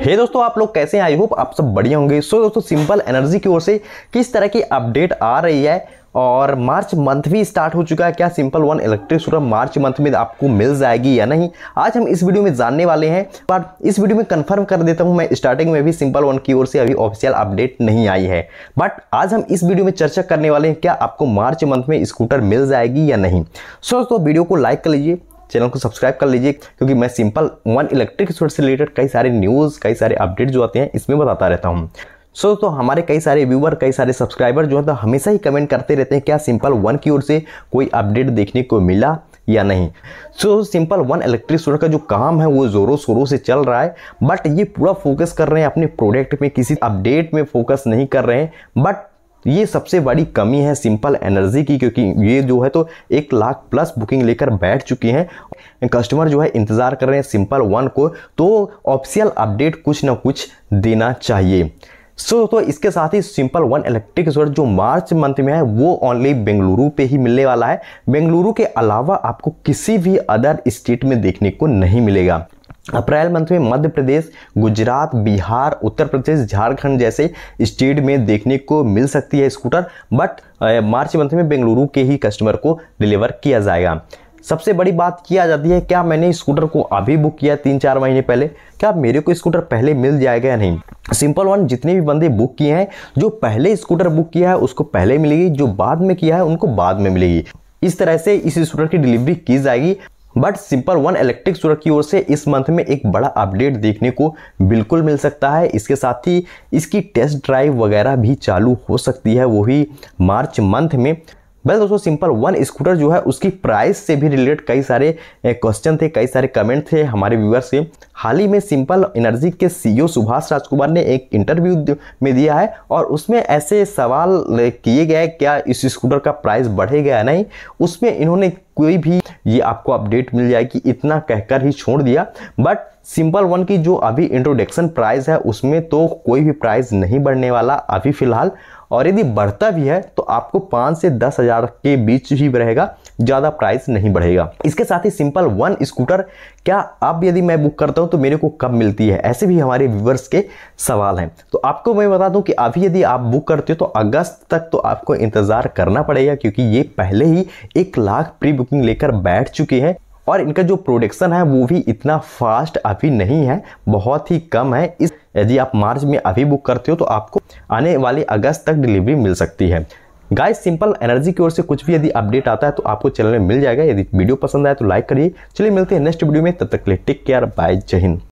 हे hey दोस्तों आप लोग कैसे हैं आई होप आप सब बढ़िया होंगे सो so दोस्तों सिंपल एनर्जी की ओर से किस तरह की अपडेट आ रही है और मार्च मंथ भी स्टार्ट हो चुका है क्या simple one electric scooter March month में आपको मिल जाएगी या नहीं आज हम इस वीडियो में जानने वाले हैं पर इस वीडियो में कंफर्म कर देता हूं मैं स्टार्टिंग में भी सिंपल वन की ओर से अभी ऑफिशियल अपडेट नहीं आई है बट आज हम इस वीडियो में चर्चा करने वाले हैं क्या आपको मार्च मंथ में स्कूटर मिल जाएगी या नहीं सो दोस्तों वीडियो को लाइक कर लीजिए चैनल को सब्सक्राइब कर लीजिए क्योंकि मैं सिंपल वन इलेक्ट्रिक स्कूटर से रिलेटेड कई सारे न्यूज़ कई सारे अपडेट जो आते हैं इसमें बताता रहता हूँ सो so, तो हमारे कई सारे व्यूवर कई सारे सब्सक्राइबर जो है तो हमेशा ही कमेंट करते रहते हैं क्या सिंपल वन की ओर से कोई अपडेट देखने को मिला या नहीं so simple one electric scooter का जो काम है वो ज़ोरों शोरों से चल रहा है बट ये पूरा फोकस कर रहे हैं अपने प्रोडक्ट में किसी अपडेट में फोकस नहीं कर रहे हैं बट ये सबसे बड़ी कमी है सिंपल एनर्जी की क्योंकि ये जो है तो एक लाख प्लस बुकिंग लेकर बैठ चुकी हैं कस्टमर जो है इंतज़ार कर रहे हैं सिंपल वन को तो ऑफिशियल अपडेट कुछ ना कुछ देना चाहिए सो so, तो इसके साथ ही सिंपल वन इलेक्ट्रिक स्कूटर जो मार्च मंथ में है वो ओनली बेंगलुरु पे ही मिलने वाला है बेंगलुरु के अलावा आपको किसी भी अदर स्टेट में देखने को नहीं मिलेगा अप्रैल मंथ में मध्य प्रदेश गुजरात बिहार उत्तर प्रदेश झारखंड जैसे स्टेट में देखने को मिल सकती है स्कूटर बट मार्च मंथ में बेंगलुरु के ही कस्टमर को डिलीवर किया जाएगा सबसे बड़ी बात किया जाती है क्या मैंने स्कूटर को अभी बुक किया तीन चार महीने पहले क्या मेरे को स्कूटर पहले मिल जाएगा या नहीं सिंपल वन जितने भी बंदे बुक किए हैं जो पहले स्कूटर बुक किया है उसको पहले मिलेगी जो बाद में किया है उनको बाद में मिलेगी इस तरह से इस स्कूटर की डिलीवरी की जाएगी but simple one electric Surat की ओर से इस मंथ में एक बड़ा अपडेट देखने को बिल्कुल मिल सकता है इसके साथ ही इसकी टेस्ट ड्राइव वगैरह भी चालू हो सकती है वो भी मार्च मंथ में बस दोस्तों सिंपल वन स्कूटर जो है उसकी प्राइस से भी रिलेटेड कई सारे क्वेश्चन थे कई सारे कमेंट थे हमारे व्यूअर्स से हाल ही में सिंपल एनर्जी के सीईओ e सुभाष राजकुमार ने एक इंटरव्यू में दिया है और उसमें ऐसे सवाल किए गए क्या इस स्कूटर का प्राइस बढ़ेगा या नहीं उसमें इन्होंने कोई भी ये आपको अपडेट मिल जाएगी इतना कहकर ही छोड़ दिया बट सिंपल वन की जो अभी इंट्रोडक्शन प्राइस है उसमें तो कोई भी प्राइस नहीं बढ़ने वाला अभी फ़िलहाल और यदि बढ़ता भी है तो आपको पाँच से दस हज़ार के बीच ही रहेगा ज़्यादा प्राइस नहीं बढ़ेगा इसके साथ ही सिंपल वन स्कूटर क्या अब यदि मैं बुक करता हूँ तो मेरे को कब मिलती है ऐसे भी हमारे व्यूवर्स के सवाल हैं तो आपको मैं बता दूँ कि अभी यदि आप बुक करते हो तो अगस्त तक तो आपको इंतज़ार करना पड़ेगा क्योंकि ये पहले ही एक लाख प्री बुकिंग लेकर बैठ चुकी है और इनका जो प्रोडक्शन है वो भी इतना फास्ट अभी नहीं है बहुत ही कम है इस यदि आप मार्च में अभी बुक करते हो तो आपको आने वाले अगस्त तक डिलीवरी मिल सकती है गाइस सिंपल एनर्जी की ओर से कुछ भी यदि अपडेट आता है तो आपको चैनल में मिल जाएगा यदि वीडियो पसंद आए तो लाइक करिए चलिए मिलते हैं नेक्स्ट वीडियो में तब तक के लिए टेक केयर बाय जय हिंद